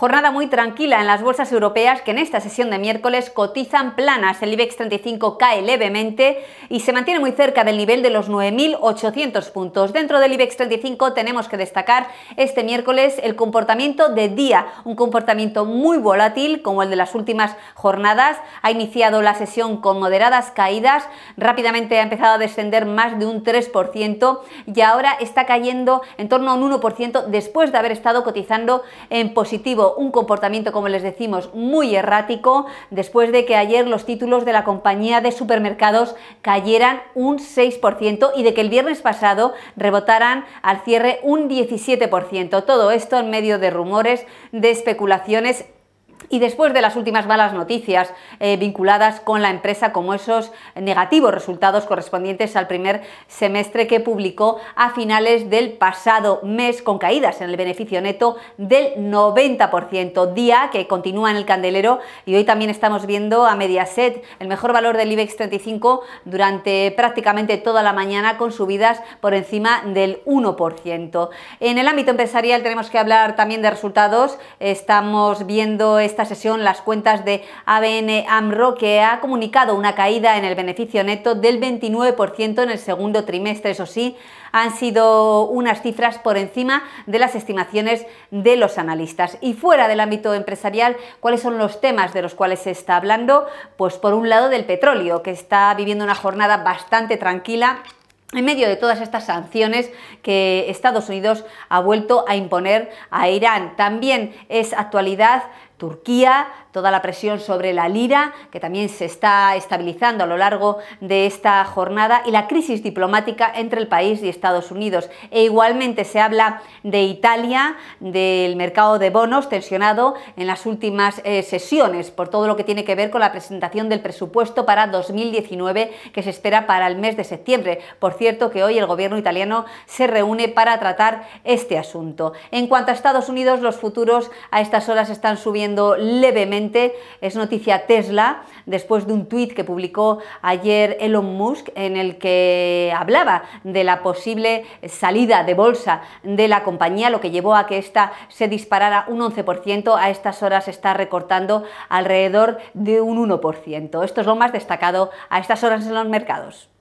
Jornada muy tranquila en las bolsas europeas que en esta sesión de miércoles cotizan planas. El IBEX 35 cae levemente y se mantiene muy cerca del nivel de los 9.800 puntos. Dentro del IBEX 35 tenemos que destacar este miércoles el comportamiento de día, un comportamiento muy volátil como el de las últimas jornadas. Ha iniciado la sesión con moderadas caídas, rápidamente ha empezado a descender más de un 3% y ahora está cayendo en torno a un 1% después de haber estado cotizando en positivo un comportamiento, como les decimos, muy errático después de que ayer los títulos de la compañía de supermercados cayeran un 6% y de que el viernes pasado rebotaran al cierre un 17%. Todo esto en medio de rumores, de especulaciones y después de las últimas malas noticias eh, vinculadas con la empresa, como esos negativos resultados correspondientes al primer semestre que publicó a finales del pasado mes, con caídas en el beneficio neto del 90%, día que continúa en el candelero y hoy también estamos viendo a Mediaset, el mejor valor del IBEX 35 durante prácticamente toda la mañana con subidas por encima del 1%. En el ámbito empresarial tenemos que hablar también de resultados, estamos viendo esta sesión las cuentas de ABN AMRO, que ha comunicado una caída en el beneficio neto del 29% en el segundo trimestre. Eso sí, han sido unas cifras por encima de las estimaciones de los analistas. Y fuera del ámbito empresarial, ¿cuáles son los temas de los cuales se está hablando? Pues por un lado del petróleo, que está viviendo una jornada bastante tranquila en medio de todas estas sanciones que Estados Unidos ha vuelto a imponer a Irán. También es actualidad Turquía, toda la presión sobre la lira, que también se está estabilizando a lo largo de esta jornada, y la crisis diplomática entre el país y Estados Unidos. E igualmente se habla de Italia, del mercado de bonos tensionado en las últimas eh, sesiones por todo lo que tiene que ver con la presentación del presupuesto para 2019 que se espera para el mes de septiembre. Por cierto que hoy el gobierno italiano se reúne para tratar este asunto. En cuanto a Estados Unidos, los futuros a estas horas están subiendo levemente, es noticia Tesla, después de un tuit que publicó ayer Elon Musk en el que hablaba de la posible salida de bolsa de la compañía, lo que llevó a que ésta se disparara un 11%, a estas horas está recortando alrededor de un 1%. Esto es lo más destacado a estas horas en los mercados.